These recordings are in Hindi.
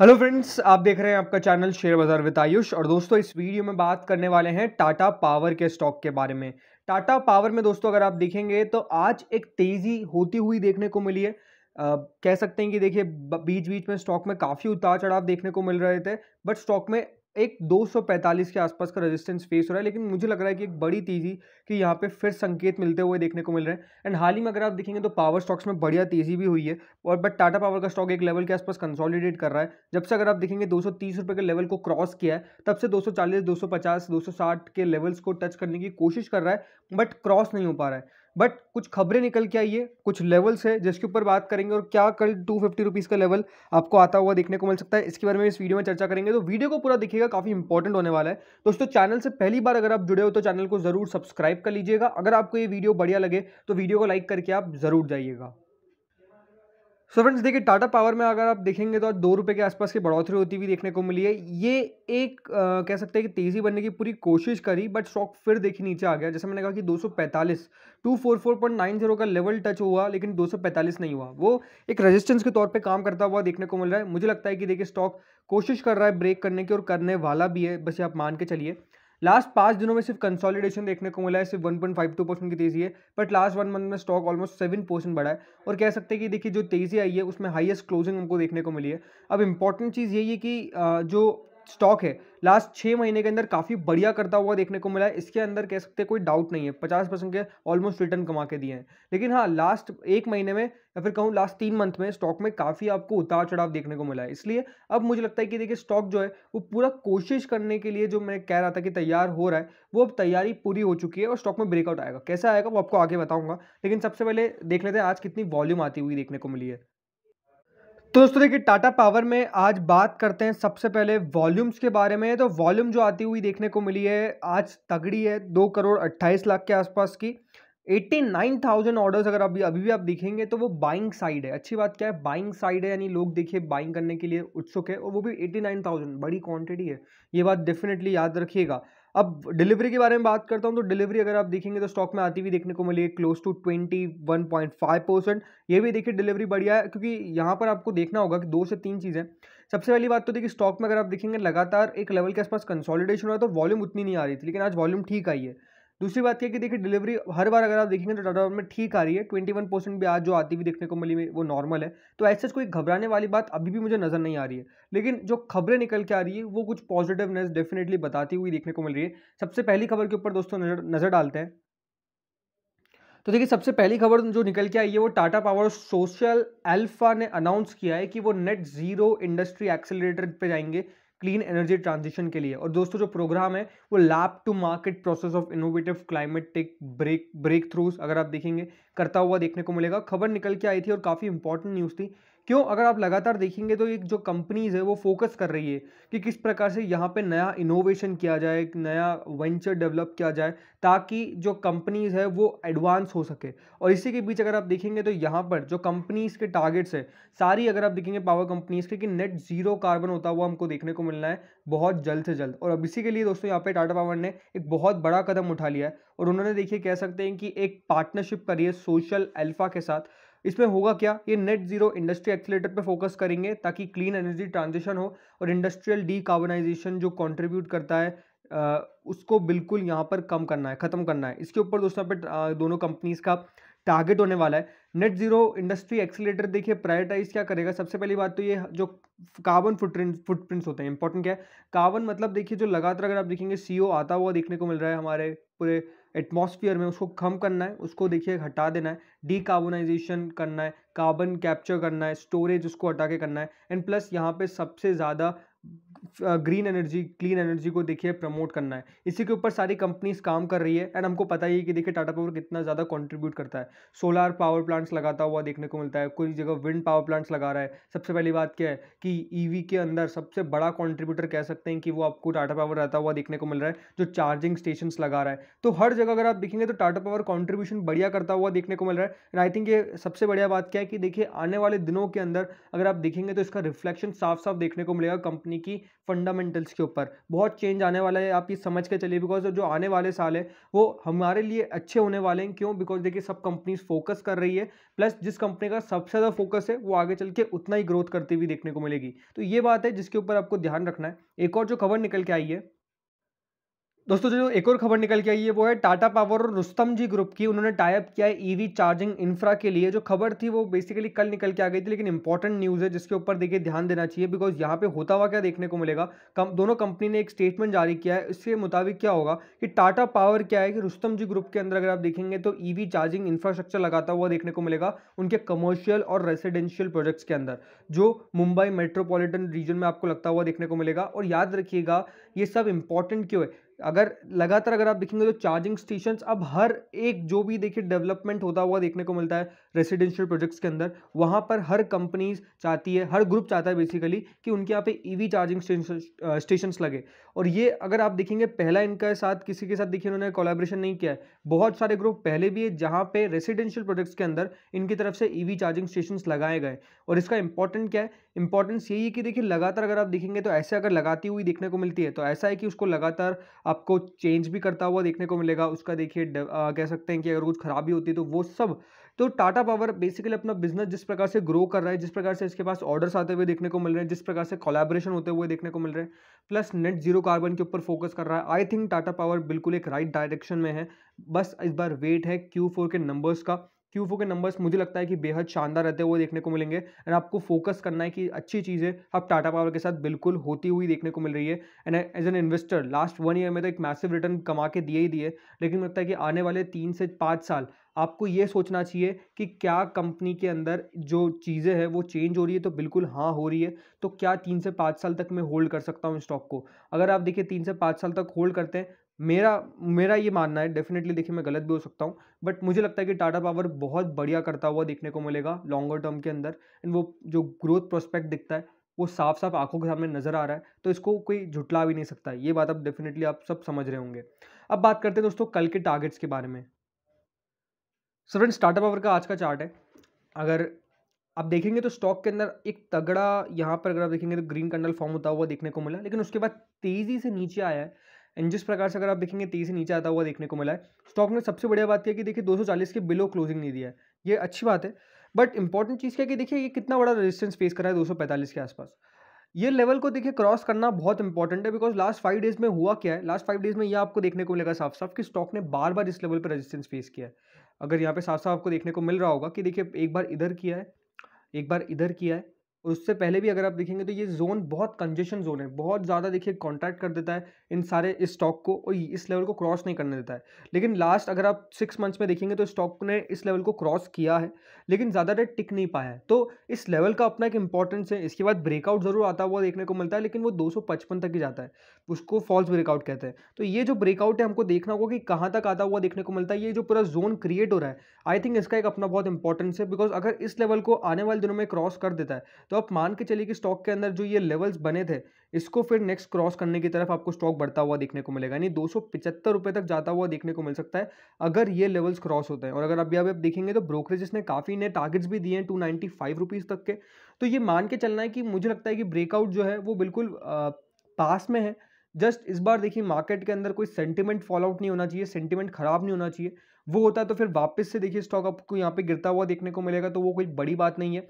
हेलो फ्रेंड्स आप देख रहे हैं आपका channel share Bazaar with Ayush और दोस्तों इस वीडियो में बात करने वाले हैं टाटा पावर के स्टॉक के बारे में टाटा पावर में दोस्तों अगर आप देखेंगे तो आज एक तेज़ी होती हुई देखने को मिली है आ, कह सकते हैं कि देखिए बीच बीच में स्टॉक में काफ़ी उतार चढ़ाव देखने को मिल रहे थे बट स्टॉक में एक 245 के आसपास का रेजिस्टेंस फेस हो रहा है लेकिन मुझे लग रहा है कि एक बड़ी तेज़ी कि यहाँ पे फिर संकेत मिलते हुए देखने को मिल रहे हैं एंड हाल ही में अगर आप देखेंगे तो पावर स्टॉक्स में बढ़िया तेज़ी भी हुई है और बट टाटा पावर का स्टॉक एक लेवल के आसपास कंसोलिडेट कर रहा है जब से अगर आप देखेंगे दो सौ के लेवल को क्रॉस किया है तब से दो सौ चालीस के लेवल्स को टच करने की कोशिश कर रहा है बट क्रॉस नहीं हो पा रहा है बट कुछ खबरें निकल के आई है कुछ लेवल्स है जिसके ऊपर बात करेंगे और क्या कल टू फिफ्टी रुपीज़ का लेवल आपको आता हुआ देखने को मिल सकता है इसके बारे में इस वीडियो में चर्चा करेंगे तो वीडियो को पूरा देखिएगा काफ़ी इंपॉर्टेंट होने वाला है दोस्तों चैनल से पहली बार अगर आप जुड़े हो तो चैनल को ज़रूर सब्सक्राइब कर लीजिएगा अगर आपको ये वीडियो बढ़िया लगे तो वीडियो को लाइक करके आप ज़रूर जाइएगा सो फ्रेंड्स देखिए टाटा पावर में अगर आप देखेंगे तो दो रुपये के आसपास की बढ़ोतरी होती हुई देखने को मिली है ये एक आ, कह सकते हैं कि तेज़ी बनने की पूरी कोशिश करी बट स्टॉक फिर देखिए नीचे आ गया जैसे मैंने कहा कि 245 244.90 का लेवल टच हुआ लेकिन 245 नहीं हुआ वो एक रेजिस्टेंस के तौर पर काम करता हुआ देखने को मिल रहा है मुझे लगता है कि देखिए स्टॉक कोशिश कर रहा है ब्रेक करने की और करने वाला भी है बस ये आप मान के चलिए लास्ट पाँच दिनों में सिर्फ कंसोलिडेशन देखने को मिला है सिर्फ one point five two percent की तेजी है बट लास्ट वन मंथ में स्टॉक ऑलमोस्ट सेवन परसेंट बढ़ा है और कह सकते हैं कि देखिए जो तेजी आई है उसमें हाईएस्ट क्लोजिंग हमको देखने को मिली है अब इंपॉर्टेंट चीज़ यही है कि जो स्टॉक है लास्ट छः महीने के अंदर काफ़ी बढ़िया करता हुआ देखने को मिला है इसके अंदर कह सकते हैं कोई डाउट नहीं है पचास परसेंट के ऑलमोस्ट रिटर्न कमा के दिए हैं लेकिन हाँ लास्ट एक महीने में या फिर कहूँ लास्ट तीन मंथ में स्टॉक में काफ़ी आपको उतार चढ़ाव देखने को मिला है इसलिए अब मुझे लगता है कि देखिए स्टॉक जो है वो पूरा कोशिश करने के लिए जो मैं कह रहा था कि तैयार हो रहा है वो अब तैयारी पूरी हो चुकी है और स्टॉक में ब्रेकआउट आएगा कैसा आएगा वो आपको आगे बताऊँगा लेकिन सबसे पहले देख लेते हैं आज कितनी वॉल्यूम आती हुई देखने को मिली है तो दोस्तों देखिए टाटा पावर में आज बात करते हैं सबसे पहले वॉल्यूम्स के बारे में तो वॉल्यूम जो आती हुई देखने को मिली है आज तगड़ी है दो करोड़ अट्ठाईस लाख के आसपास की एट्टी नाइन थाउजेंड ऑर्डर्स अगर अभी अभी भी आप देखेंगे तो वो बाइंग साइड है अच्छी बात क्या है बाइंग साइड है यानी लोग देखिए बाइंग करने के लिए उत्सुक है और वो भी एट्टी नाइन थाउजेंड बड़ी क्वांटिटी है ये बात डेफिनेटली याद रखिएगा अब डिलीवरी के बारे में बात करता हूँ तो डिलीवरी अगर आप देखेंगे तो स्टॉक में आती हुई देखने को मिली है close to twenty one point five percent ये भी देखिए डिलीवरी बढ़िया है क्योंकि यहाँ पर आपको देखना होगा कि दो से तीन चीज़ें सबसे पहली बात तो देखिए स्टॉक में अगर आप देखेंगे लगातार एक लेवल के आसपास कंसोलिडेशन हुआ तो वॉल्यूम उतनी नहीं आ रही थी लेकिन आज वॉल्यूम ठीक आई है दूसरी बात यह कि देखिए डिलीवरी हर बार अगर आप देखेंगे तो डाटा में ठीक आ रही है ट्वेंटी वन परसेंट भी आज जो आती हुई देखने को मिली वो नॉर्मल है तो ऐसे कोई घबराने वाली बात अभी भी मुझे नज़र नहीं आ रही है लेकिन जो खबरें निकल के आ रही है वो कुछ पॉजिटिवनेस डेफिनेटली बताती हुई देखने को मिल रही है सबसे पहली खबर के ऊपर दोस्तों नज़र नज़र डालते हैं तो देखिए सबसे पहली खबर जो निकल के आई है वो टाटा पावर सोशल एल्फा ने अनाउंस किया है कि वो नेट जीरो इंडस्ट्री एक्सेलरेटर पे जाएंगे क्लीन एनर्जी ट्रांजिशन के लिए और दोस्तों जो प्रोग्राम है वो lab to market process of innovative climatic break breakthroughs अगर आप देखेंगे करता हुआ देखने को मिलेगा खबर निकल के आई थी और काफ़ी इंपॉर्टेंट न्यूज़ थी क्यों अगर आप लगातार देखेंगे तो एक जो कंपनीज़ है वो फोकस कर रही है कि किस प्रकार से यहाँ पे नया इनोवेशन किया जाए एक नया वेंचर डेवलप किया जाए ताकि जो कंपनीज़ है वो एडवांस हो सके और इसी के बीच अगर आप देखेंगे तो यहाँ पर जो कंपनीज़ के टारगेट्स है सारी अगर आप देखेंगे पावर कंपनीज़ के कि नेट जीरो कार्बन होता हुआ हमको देखने को मिलना है बहुत जल्द से जल्द और अब इसी के लिए दोस्तों यहाँ पर टाटा पावर ने एक बहुत बड़ा कदम उठा लिया है और उन्होंने देखिए कह सकते हैं कि एक पार्टनरशिप करी है सोशल अल्फा के साथ इसमें होगा क्या ये नेट जीरो इंडस्ट्री एक्सलेटर पे फोकस करेंगे ताकि क्लीन एनर्जी ट्रांजिशन हो और इंडस्ट्रियल डीकार्बोनाइजेशन जो कंट्रीब्यूट करता है आ, उसको बिल्कुल यहाँ पर कम करना है ख़त्म करना है इसके ऊपर दोस्तों पे दोनों कंपनीज़ का टारगेट होने वाला है नेट जीरो इंडस्ट्री एक्सीटर देखिए प्रायोरिटाइज क्या करेगा सबसे पहली बात तो ये जो कार्बन फुटप्रिंट फुटप्रिंट्स होते हैं इंपॉर्टेंट क्या है कार्बन मतलब देखिए जो लगातार अगर आप देखेंगे सी आता हुआ देखने को मिल रहा है हमारे पूरे एटमॉस्फेयर में उसको कम करना है उसको देखिए हटा देना है डीकार्बोनाइजेशन करना है कार्बन कैप्चर करना है स्टोरेज उसको हटा के करना है एंड प्लस यहाँ पे सबसे ज़्यादा ग्रीन एनर्जी क्लीन एनर्जी को देखिए प्रमोट करना है इसी के ऊपर सारी कंपनीज काम कर रही है एंड हमको पता ही है कि देखिए टाटा पावर कितना ज़्यादा कंट्रीब्यूट करता है सोलार पावर प्लांट्स लगाता हुआ देखने को मिलता है कोई जगह विंड पावर प्लांट्स लगा रहा है सबसे पहली बात क्या है कि ई e के अंदर सबसे बड़ा कॉन्ट्रीब्यूटर कह सकते हैं कि वो आपको टाटा पावर रहता हुआ देखने को मिल रहा है जो चार्जिंग स्टेशन लगा रहा है तो हर जगह अगर आप देखेंगे तो टाटा पावर कॉन्ट्रीब्यूशन बढ़िया करता हुआ देखने को मिल रहा है एंड आई थिंक ये सबसे बढ़िया बात क्या है कि देखिए आने वाले दिनों के अंदर अगर आप देखेंगे तो इसका रिफ्लेक्शन साफ साफ देखने को मिलेगा कंपनी की फंडामेंटल्स के ऊपर बहुत चेंज आने वाला है आप ये समझ के चलिए बिकॉज जो आने वाले साल है वो हमारे लिए अच्छे होने वाले हैं क्यों बिकॉज देखिए सब कंपनीज फोकस कर रही है प्लस जिस कंपनी का सबसे ज़्यादा फोकस है वो आगे चल के उतना ही ग्रोथ करती हुई देखने को मिलेगी तो ये बात है जिसके ऊपर आपको ध्यान रखना है एक और जो खबर निकल के आई है दोस्तों जो एक और खबर निकल के आई है वो है टाटा पावर और रुस्तम जी ग्रुप की उन्होंने टाइप किया है ईवी चार्जिंग इंफ्रा के लिए जो खबर थी वो बेसिकली कल निकल के आ गई थी लेकिन इंपॉर्टेंट न्यूज़ है जिसके ऊपर देखिए ध्यान देना चाहिए बिकॉज यहाँ पे होता हुआ क्या देखने को मिलेगा कम दोनों कंपनी ने एक स्टेटमेंट जारी किया है इसके मुताबिक क्या होगा कि टाटा पावर क्या है कि रुस्तम जी ग्रुप के अंदर अगर आप देखेंगे तो ई चार्जिंग इंफ्रास्ट्रक्चर लगाता हुआ देखने को मिलेगा उनके कमर्शियल और रेसिडेंशियल प्रोजेक्ट्स के अंदर जो मुंबई मेट्रोपोलिटन रीजन में आपको लगता हुआ देखने को मिलेगा और याद रखिएगा ये सब इंपॉर्टेंट क्यों है अगर लगातार अगर आप देखेंगे तो चार्जिंग स्टेशन अब हर एक जो भी देखिए डेवलपमेंट होता हुआ देखने को मिलता है रेसिडेंशियल प्रोजेक्ट्स के अंदर वहाँ पर हर कंपनीज चाहती है हर ग्रुप चाहता है बेसिकली कि उनके यहाँ पे ईवी चार्जिंग स्टेशन लगे और ये अगर आप देखेंगे पहला इनका साथ किसी के साथ देखिए उन्होंने कोलाब्रेशन नहीं किया है बहुत सारे ग्रुप पहले भी है जहाँ पे रेसिडेंशियल प्रोजेक्ट्स के अंदर इनकी तरफ से ई चार्जिंग स्टेशन लगाए गए और इसका इंपॉर्टेंट क्या है इंपॉर्टेंस यही है कि देखिए लगातार अगर आप देखेंगे तो ऐसे अगर लगाती हुई देखने को मिलती है तो ऐसा है कि उसको लगातार आपको चेंज भी करता हुआ देखने को मिलेगा उसका देखिए कह सकते हैं कि अगर कुछ खराबी होती है तो वो सब तो टाटा पावर बेसिकली अपना बिजनेस जिस प्रकार से ग्रो कर रहा है जिस प्रकार से इसके पास ऑर्डर्स आते हुए देखने को मिल रहे हैं जिस प्रकार से कोलैबोरेशन होते हुए देखने को मिल रहे हैं प्लस नेट जीरो कार्बन के ऊपर फोकस कर रहा है आई थिंक टाटा पावर बिल्कुल एक राइट डायरेक्शन में है बस इस बार वेट है क्यू फोर के नंबर्स का क्यूफो के नंबर्स मुझे लगता है कि बेहद शानदार रहते हैं वो देखने को मिलेंगे एंड आपको फोकस करना है कि अच्छी चीज़ें अब टाटा पावर के साथ बिल्कुल होती हुई देखने को मिल रही है and as an investor last one year में तो एक मैसिव रिटर्न कमा के दिए ही दिए लेकिन लगता है कि आने वाले तीन से पाँच साल आपको ये सोचना चाहिए कि क्या कंपनी के अंदर जो चीज़ें हैं वो चेंज हो रही है तो बिल्कुल हाँ हो रही है तो क्या तीन से पाँच साल तक मैं होल्ड कर सकता हूँ स्टॉक को अगर आप देखिए तीन से पाँच साल तक होल्ड करते हैं मेरा मेरा ये मानना है डेफिनेटली देखिए मैं गलत भी हो सकता हूँ बट मुझे लगता है कि टाटा पावर बहुत बढ़िया करता हुआ देखने को मिलेगा लॉन्गर टर्म के अंदर एंड वो जो ग्रोथ प्रोस्पेक्ट दिखता है वो साफ साफ आंखों के सामने नज़र आ रहा है तो इसको कोई झुटला भी नहीं सकता ये बात आप डेफिनेटली आप सब समझ रहे होंगे अब बात करते हैं दोस्तों कल के टारगेट्स के बारे में सो फ्रेंड स्टार्टअप आवर का आज का चार्ट है अगर आप देखेंगे तो स्टॉक के अंदर एक तगड़ा यहाँ पर अगर आप देखेंगे तो ग्रीन कैंडल फॉर्म होता हुआ देखने को मिला लेकिन उसके बाद तेज़ी से नीचे आया है एंड जिस प्रकार से अगर आप देखेंगे तेजी से नीचे आता हुआ देखने को मिला है स्टॉक ने सबसे बढ़िया बात यह कि देखिए 240 के बिलो क्लोजिंग नहीं दिया है ये अच्छी बात है बट इंपॉर्टेंट चीज़ क्या कि देखिए ये कितना बड़ा रेजिस्टेंस फेस करा है दो के आसपास ये लेवल को देखिए क्रॉस करना बहुत इंपॉर्टेंट है बिकॉज लास्ट फाइव डेज में हुआ क्या है लास्ट फाइव डेज में ये आपको देखने को मिलेगा साफ साफ कि स्टॉक ने बार बार इस लेवल पर रेजिस्टेंस फेस किया है अगर यहाँ पे साफ साफ आपको देखने को मिल रहा होगा कि देखिए एक बार इधर किया है एक बार इधर किया है और उससे पहले भी अगर आप देखेंगे तो ये जोन बहुत कंजेशन जोन है बहुत ज़्यादा देखिए कॉन्ट्रैक्ट कर देता है इन सारे इस स्टॉक को और इस लेवल को क्रॉस नहीं करने देता है लेकिन लास्ट अगर आप सिक्स मंथ्स में देखेंगे तो स्टॉक ने इस लेवल को क्रॉस किया है लेकिन ज़्यादा डेट टिक नहीं पाया है तो इस लेवल का अपना एक इंपॉर्टेंस है इसके बाद ब्रेकआउट ज़रूर आता हुआ देखने को मिलता है लेकिन वो दो तक ही जाता है उसको फॉल्स ब्रेकआउट कहते हैं तो ये जो ब्रेकआउट है हमको देखना होगा कि कहाँ तक आता हुआ देखने को मिलता है ये जो पूरा जोन क्रिएट हो रहा है आई थिंक इसका एक अपना बहुत इंपॉर्टेंस है बिकॉज अगर इस लेवल को आने वाले दिनों में क्रॉस कर देता है तो आप मान के चलिए कि स्टॉक के अंदर जो ये लेवल्स बने थे इसको फिर नेक्स्ट क्रॉस करने की तरफ आपको स्टॉक बढ़ता हुआ देखने को मिलेगा यानी दो सौ तक जाता हुआ देखने को मिल सकता है अगर ये लेवल्स क्रॉस होते हैं और अगर अभी अभी आप देखेंगे तो ब्रोकरेजेस ने काफ़ी नए टारगेट्स भी दिए हैं टू नाइन्टी तक के तो ये मान के चलना है कि मुझे लगता है कि ब्रेकआउट जो है वो बिल्कुल पास में है जस्ट इस बार देखिए मार्केट के अंदर कोई सेंटिमेंट फॉलोआउट नहीं होना चाहिए सेंटिमेंट खराब नहीं होना चाहिए वो होता है तो फिर वापस से देखिए स्टॉक आपको यहाँ पे गिरता हुआ देखने को मिलेगा तो वो कोई बड़ी बात नहीं है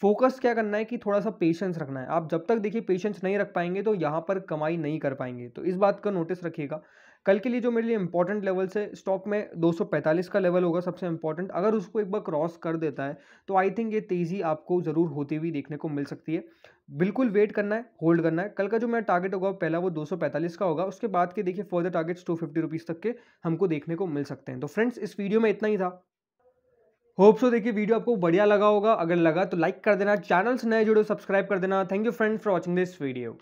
फोकस क्या करना है कि थोड़ा सा पेशेंस रखना है आप जब तक देखिए पेशेंस नहीं रख पाएंगे तो यहाँ पर कमाई नहीं कर पाएंगे तो इस बात का नोटिस रखिएगा कल के लिए जो मेरे लिए इंपॉर्टेंट लेवल से स्टॉक में 245 का लेवल होगा सबसे इंपॉर्टेंट अगर उसको एक बार क्रॉस कर देता है तो आई थिंक ये तेज़ी आपको ज़रूर होती हुई देखने को मिल सकती है बिल्कुल वेट करना है होल्ड करना है कल का जो मेरा टारगेट होगा पहला वो 245 का होगा उसके बाद के देखिए फर्दर टारगेट्स टू फिफ्टी तक के हमको देखने को मिल सकते हैं तो फ्रेंड्स इस वीडियो में इतना ही था होप सो देखिए वीडियो आपको बढ़िया लगा होगा अगर लगा तो लाइक कर देना चैनल्स नए जुड़े सब्सक्राइब कर देना thank you friend for watching this video